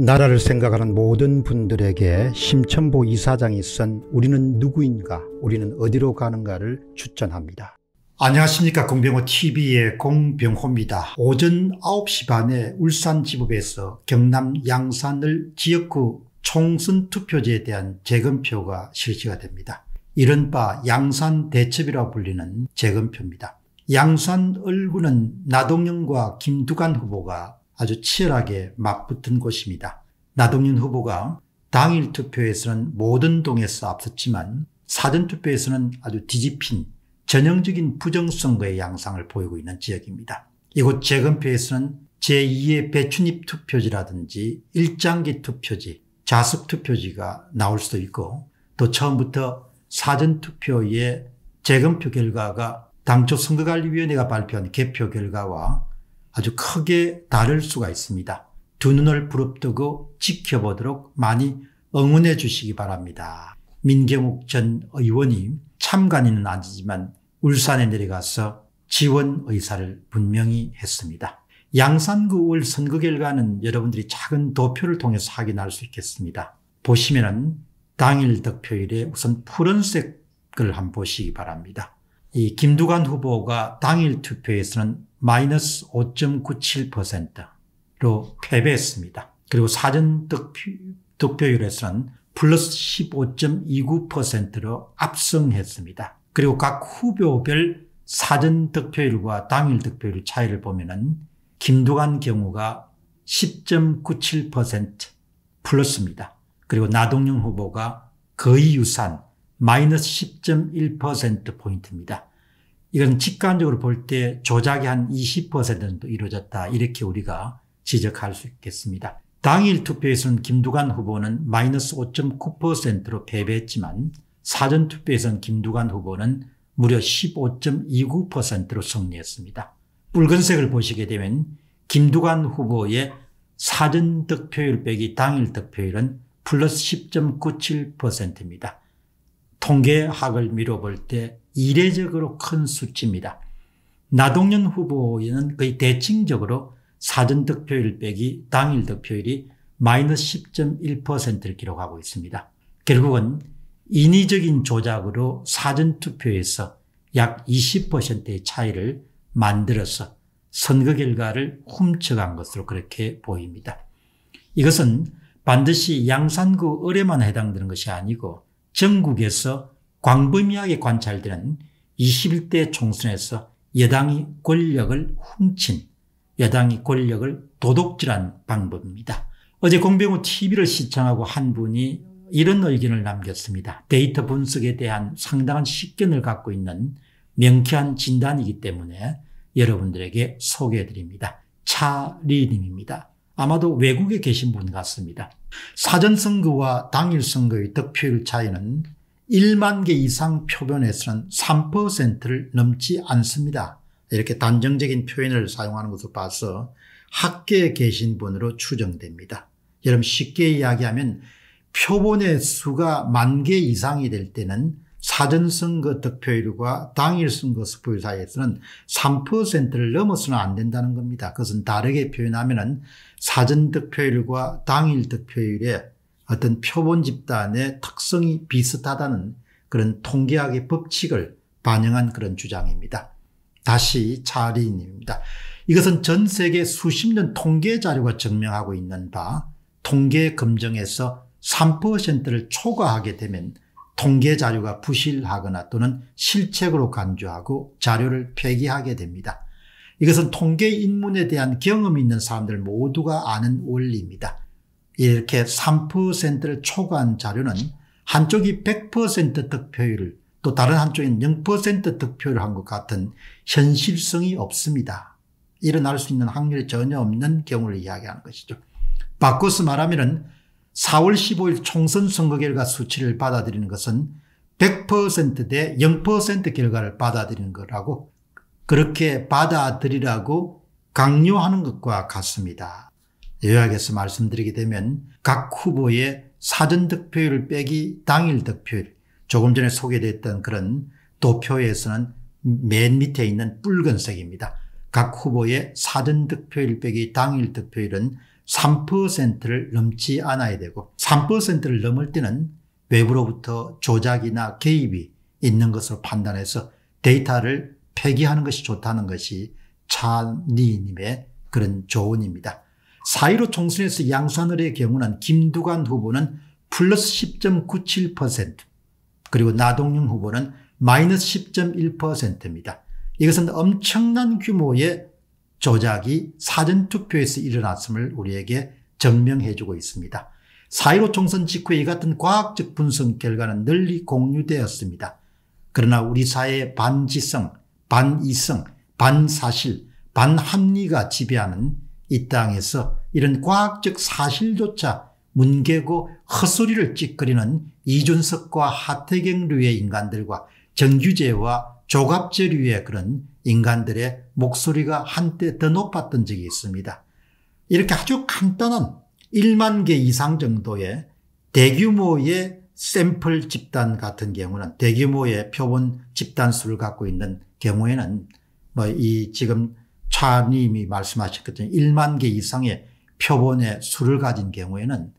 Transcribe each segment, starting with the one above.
나라를 생각하는 모든 분들에게 심천보 이사장이 쓴 우리는 누구인가 우리는 어디로 가는가를 추천합니다. 안녕하십니까 공병호TV의 공병호입니다. 오전 9시 반에 울산지법에서 경남 양산을 지역구 총선투표제에 대한 재검표가 실시가 됩니다. 이른바 양산대첩이라 불리는 재검표입니다. 양산 을구는 나동영과 김두관 후보가 아주 치열하게 맞붙은 곳입니다. 나동윤 후보가 당일 투표에서는 모든 동에서 앞섰지만 사전투표에서는 아주 뒤집힌 전형적인 부정선거의 양상을 보이고 있는 지역입니다. 이곳 재건표에서는 제2의 배춘입 투표지라든지 일장기 투표지, 자습 투표지가 나올 수도 있고 또 처음부터 사전투표의 재검표 결과가 당초 선거관리위원회가 발표한 개표 결과와 아주 크게 다를 수가 있습니다. 두 눈을 부릅뜨고 지켜보도록 많이 응원해 주시기 바랍니다. 민경욱 전 의원이 참관인은 아니지만 울산에 내려가서 지원 의사를 분명히 했습니다. 양산구월 선거 결과는 여러분들이 작은 도표를 통해서 확인할 수 있겠습니다. 보시면은 당일 득표일에 우선 푸른색을 한번 보시기 바랍니다. 이 김두관 후보가 당일 투표에서는 마이너스 5.97%로 패배했습니다. 그리고 사전 득표, 율에서는 플러스 15.29%로 압승했습니다. 그리고 각 후보별 사전 득표율과 당일 득표율 차이를 보면은 김두관 경우가 10.97% 플러스입니다. 그리고 나동영 후보가 거의 유산 마이너스 10.1%포인트입니다. 이건 직관적으로 볼 때 조작이 한20% 정도 이루어졌다. 이렇게 우리가 지적할 수 있겠습니다. 당일 투표에서는 김두관 후보는 마이너스 5.9%로 패배했지만 사전 투표에서는 김두관 후보는 무려 15.29%로 승리했습니다. 붉은색을 보시게 되면 김두관 후보의 사전 득표율 빼기 당일 득표율은 플러스 10.97%입니다. 통계학을 미뤄볼 때 이례적으로 큰 수치입니다. 나동연 후보에는 거의 대칭적으로 사전 득표율 빼기 당일 득표율이 마이너스 10.1%를 기록하고 있습니다. 결국은 인위적인 조작으로 사전 투표에서 약 20%의 차이를 만들어서 선거 결과를 훔쳐간 것으로 그렇게 보입니다. 이것은 반드시 양산구 의뢰만 해당되는 것이 아니고 전국에서 광범위하게 관찰되는 21대 총선에서 여당이 권력을 훔친 여당이 권력을 도둑질한 방법입니다. 어제 공병우 TV를 시청하고 한 분이 이런 의견을 남겼습니다. 데이터 분석에 대한 상당한 식견을 갖고 있는 명쾌한 진단이기 때문에 여러분들에게 소개해드립니다. 차리님입니다. 아마도 외국에 계신 분 같습니다. 사전선거와 당일선거의 득표율 차이는 1만 개 이상 표변에서는 3%를 넘지 않습니다. 이렇게 단정적인 표현을 사용하는 것을 봐서 학계에 계신 분으로 추정됩니다. 여러분 쉽게 이야기하면 표본의 수가 만 개 이상이 될 때는 사전선거 득표율과 당일선거 득표율 사이에서는 3%를 넘어서는 안 된다는 겁니다. 그것은 다르게 표현하면 사전 득표율과 당일 득표율의 어떤 표본 집단의 특성이 비슷하다는 그런 통계학의 법칙을 반영한 그런 주장입니다. 다시 차리인입니다. 이것은 전 세계 수십 년 통계 자료가 증명하고 있는 바 통계 검증에서 3%를 초과하게 되면 통계 자료가 부실하거나 또는 실책으로 간주하고 자료를 폐기하게 됩니다. 이것은 통계 인문에 대한 경험이 있는 사람들 모두가 아는 원리입니다. 이렇게 3%를 초과한 자료는 한쪽이 100% 득표율을 또 다른 한쪽은 0% 득표를 한것 같은 현실성이 없습니다. 일어날 수 있는 확률이 전혀 없는 경우를 이야기하는 것이죠. 바꿔서 말하면 4월 15일 총선 선거 결과 수치를 받아들이는 것은 100%대 0% 결과를 받아들이는 거라고 그렇게 받아들이라고 강요하는 것과 같습니다. 요약해서 말씀드리게 되면 각 후보의 사전 득표율 빼기 당일 득표율 조금 전에 소개됐던 그런 도표에서는 맨 밑에 있는 붉은색입니다. 각 후보의 사전 득표율 빼기 당일 득표율은 3%를 넘지 않아야 되고 3%를 넘을 때는 외부로부터 조작이나 개입이 있는 것으로 판단해서 데이터를 폐기하는 것이 좋다는 것이 차니님의 그런 조언입니다. 4.15 총선에서 양산을의 경우는 김두관 후보는 플러스 10.97% 그리고 나동영 후보는 마이너스 10.1%입니다. 이것은 엄청난 규모의 조작이 사전투표에서 일어났음을 우리에게 증명해주고 있습니다. 4.15 총선 직후에 이 같은 과학적 분석 결과는 널리 공유되었습니다. 그러나 우리 사회의 반지성, 반이성, 반사실, 반합리가 지배하는 이 땅에서 이런 과학적 사실조차 문개고 헛소리를 찌끄리는 이준석과 하태경류의 인간들과 정규제와 조갑제류의 그런 인간들의 목소리가 한때 더 높았던 적이 있습니다. 이렇게 아주 간단한 1만 개 이상 정도의 대규모의 샘플 집단 같은 경우는 대규모의 표본 집단 수를 갖고 있는 경우에는 뭐 이 지금 차님이 말씀하셨거든요. 1만 개 이상의 표본의 수를 가진 경우에는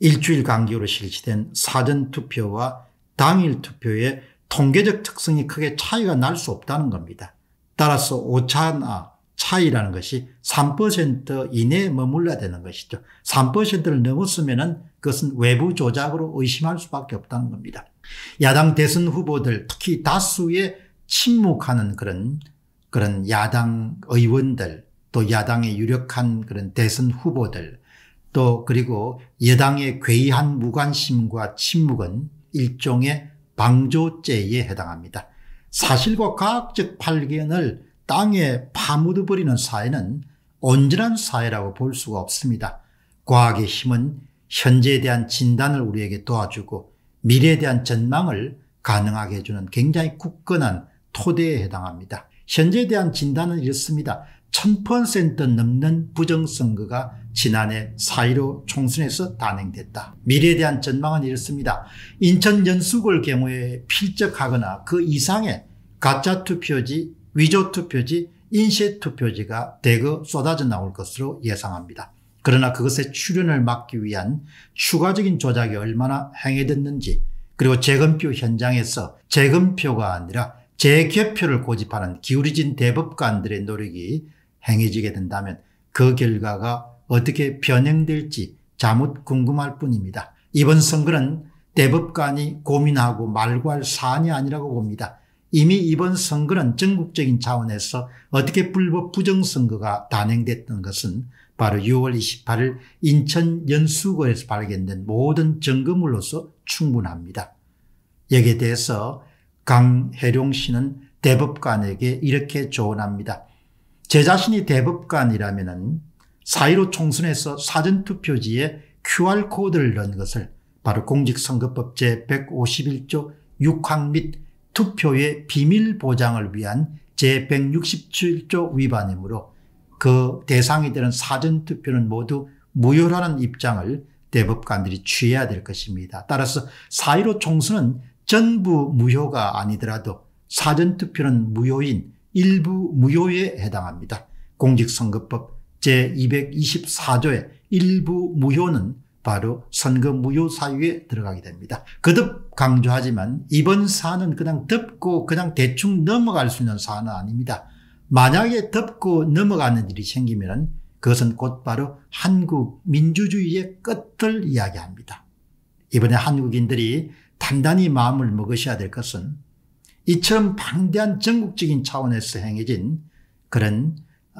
일주일 간격으로 실시된 사전 투표와 당일 투표의 통계적 특성이 크게 차이가 날 수 없다는 겁니다. 따라서 오차나 아, 차이라는 것이 3% 이내에 머물러야 되는 것이죠. 3%를 넘었으면 그것은 외부 조작으로 의심할 수밖에 없다는 겁니다. 야당 대선 후보들 특히 다수의 침묵하는 그런 그런 야당 의원들 또 야당의 유력한 그런 대선 후보들 또 그리고 여당의 괴이한 무관심과 침묵은 일종의 방조죄에 해당합니다. 사실과 과학적 발견을 땅에 파묻어버리는 사회는 온전한 사회라고 볼 수가 없습니다. 과학의 힘은 현재에 대한 진단을 우리에게 도와주고 미래에 대한 전망을 가능하게 해주는 굉장히 굳건한 토대에 해당합니다. 현재에 대한 진단은 이렇습니다. 1000% 넘는 부정선거가 지난해 4.15 총선에서 단행됐다. 미래에 대한 전망은 이렇습니다. 인천 연수구 경우에 필적하거나 그 이상의 가짜 투표지, 위조 투표지, 인쇄 투표지가 대거 쏟아져 나올 것으로 예상합니다. 그러나 그것의 출현을 막기 위한 추가적인 조작이 얼마나 행해졌는지 그리고 재검표 현장에서 재검표가 아니라 재개표를 고집하는 기울이진 대법관들의 노력이 행해지게 된다면 그 결과가 어떻게 변형될지 잘못 궁금할 뿐입니다. 이번 선거는 대법관이 고민하고 말구할 사안이 아니라고 봅니다. 이미 이번 선거는 전국적인 차원에서 어떻게 불법 부정선거가 단행됐던 것은 바로 6월 28일 인천 연수구에서 발견된 모든 증거물로서 충분합니다. 여기에 대해서 강혜룡 씨는 대법관에게 이렇게 조언합니다. 제 자신이 대법관이라면 4.15 총선에서 사전투표지에 QR코드를 넣은 것을 바로 공직선거법 제151조 6항 및 투표의 비밀 보장을 위한 제167조 위반이므로 그 대상이 되는 사전투표는 모두 무효라는 입장을 대법관들이 취해야 될 것입니다. 따라서 4.15 총선은 전부 무효가 아니더라도 사전투표는 무효인 일부 무효에 해당합니다. 공직선거법 제224조의 일부 무효는 바로 선거 무효 사유에 들어가게 됩니다. 거듭 그 강조하지만 이번 사안은 그냥 덮고 그냥 대충 넘어갈 수 있는 사안은 아닙니다. 만약에 덮고 넘어가는 일이 생기면 그것은 곧바로 한국 민주주의의 끝을 이야기합니다. 이번에 한국인들이 단단히 마음을 먹으셔야 될 것은 이처럼 방대한 전국적인 차원에서 행해진 그런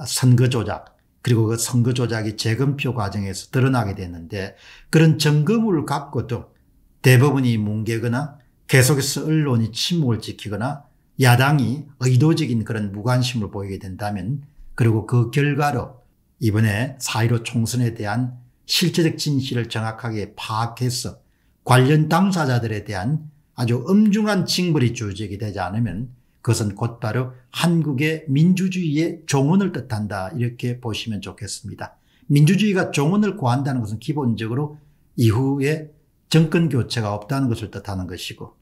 선거 조작, 그리고 그 선거 조작이 재검표 과정에서 드러나게 됐는데 그런 점검을 갖고도 대법원이 뭉개거나 계속해서 언론이 침묵을 지키거나 야당이 의도적인 그런 무관심을 보이게 된다면 그리고 그 결과로 이번에 4.15 총선에 대한 실체적 진실을 정확하게 파악해서 관련 당사자들에 대한 아주 엄중한 징벌이 주어지게 되지 않으면 그것은 곧바로 한국의 민주주의의 종언을 뜻한다. 이렇게 보시면 좋겠습니다. 민주주의가 종언을 구한다는 것은 기본적으로 이후에 정권 교체가 없다는 것을 뜻하는 것이고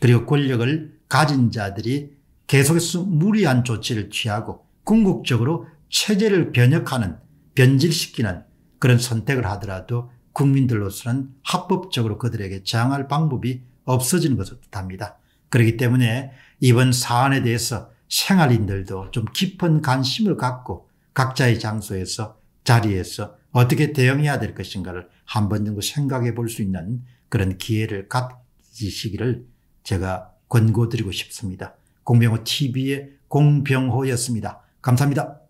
그리고 권력을 가진 자들이 계속해서 무리한 조치를 취하고 궁극적으로 체제를 변혁하는 변질시키는 그런 선택을 하더라도 국민들로서는 합법적으로 그들에게 저항할 방법이 없어지는 것을 뜻합니다. 그렇기 때문에 이번 사안에 대해서 생활인들도 좀 깊은 관심을 갖고 각자의 장소에서 자리에서 어떻게 대응해야 될 것인가를 한 번 정도 생각해 볼 수 있는 그런 기회를 가지시기를 제가 권고드리고 싶습니다. 공병호 TV의 공병호였습니다. 감사합니다.